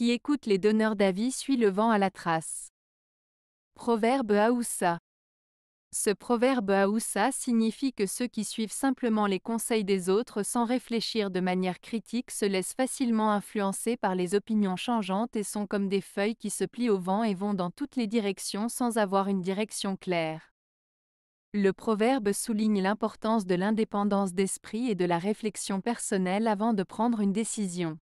qui écoute les donneurs d'avis suit le vent à la trace. Proverbe Haoussa. Ce proverbe Haoussa signifie que ceux qui suivent simplement les conseils des autres sans réfléchir de manière critique se laissent facilement influencer par les opinions changeantes et sont comme des feuilles qui se plient au vent et vont dans toutes les directions sans avoir une direction claire. Le proverbe souligne l'importance de l'indépendance d'esprit et de la réflexion personnelle avant de prendre une décision.